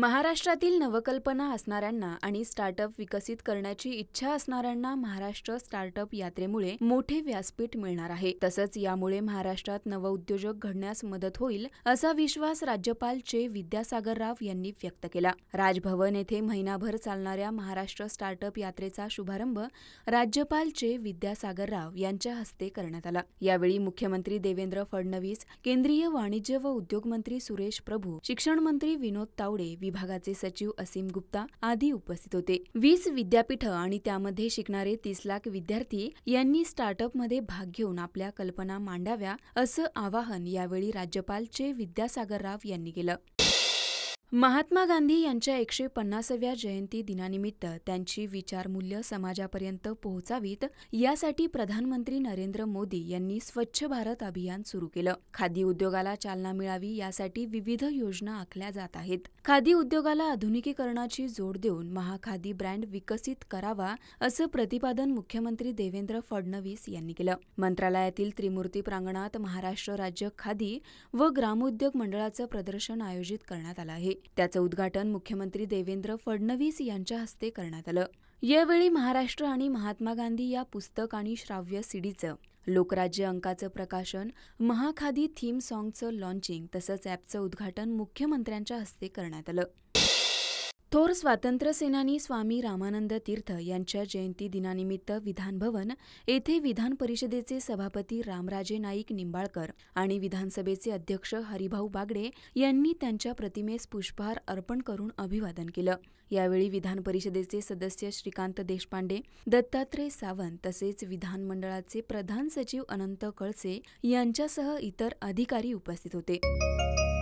महाराष्ट्रातील नवकल्पना असणाऱ्यांना आणि स्टार्टअप विकसित करण्याची इच्छा असणाऱ्यांना महाराष्ट्र स्टार्टअप यात्रेमुळे मोठे व्यासपीठ मिळणार आहे तसंच यामुळे महाराष्ट्रात नवउद्योजक घडण्यास मदत होईल असा विश्वास राज्यपाल चे विद्यासागर राव यांनी व्यक्त केला राजभवन येथे महिनाभर चालणाऱ्या महाराष्ट्र स्टार्टअप यात्रेचा शुभारंभ राज्यपाल चे विद्यासागर राव यांच्या हस्ते करण्यात आला यावेळी मुख्यमंत्री देवेंद्र फडणवीस केंद्रीय वाणिज्य व उद्योग मंत्री सुरेश प्रभू शिक्षण मंत्री विनोद तावडे विभागाचे सचिव असीम गुप्ता आदी उपस्थित होते वीस विद्यापीठ आणि त्यामध्ये शिकणारे तीस लाख विद्यार्थी यांनी स्टार्टअपमध्ये भाग घेऊन आपल्या कल्पना मांडाव्या असं आवाहन यावेळी राज्यपाल चे विद्यासागर राव यांनी केलं महात्मा गांधी यांच्या एकशे पन्नासाव्या जयंती दिनानिमित्त त्यांची विचारमूल्य समाजापर्यंत पोहोचावीत यासाठी प्रधानमंत्री नरेंद्र मोदी यांनी स्वच्छ भारत अभियान सुरू केलं खादी उद्योगाला चालना मिळावी यासाठी विविध योजना आखल्या जात आहेत खादी उद्योगाला आधुनिकीकरणाची जोड देऊन महाखादी ब्रँड विकसित करावा असं प्रतिपादन मुख्यमंत्री देवेंद्र फडणवीस यांनी केलं मंत्रालयातील त्रिमूर्ती प्रांगणात महाराष्ट्र राज्य खादी व ग्रामोद्योग मंडळाचं प्रदर्शन आयोजित करण्यात आलं आहे त्याचं उद्घाटन मुख्यमंत्री देवेंद्र फडणवीस यांच्या हस्ते करण्यात आलं यावेळी महाराष्ट्र आणि महात्मा गांधी या पुस्तक आणि श्राव्य सीडीचं लोकराज्य अंकाचं प्रकाशन महाखादी थीम सॉन्गचं लॉन्चिंग तसंच ॲपचं उद्घाटन मुख्यमंत्र्यांच्या हस्ते करण्यात आलं थोर स्वातंत्र्यसेनानी स्वामी रामानंद तीर्थ यांच्या जयंती दिनानिमित्त विधानभवन येथे विधान परिषदेचे सभापती रामराजे नाईक निंबाळकर आणि विधानसभेचे अध्यक्ष हरिभाऊ बागडे यांनी त्यांच्या प्रतिमेस पुष्पहार अर्पण करून अभिवादन केलं यावेळी विधान परिषदेचे सदस्य श्रीकांत देशपांडे दत्तात्रय सावंत तसेच विधानमंडळाचे प्रधान सचिव अनंत कळसे यांच्यासह इतर अधिकारी उपस्थित होते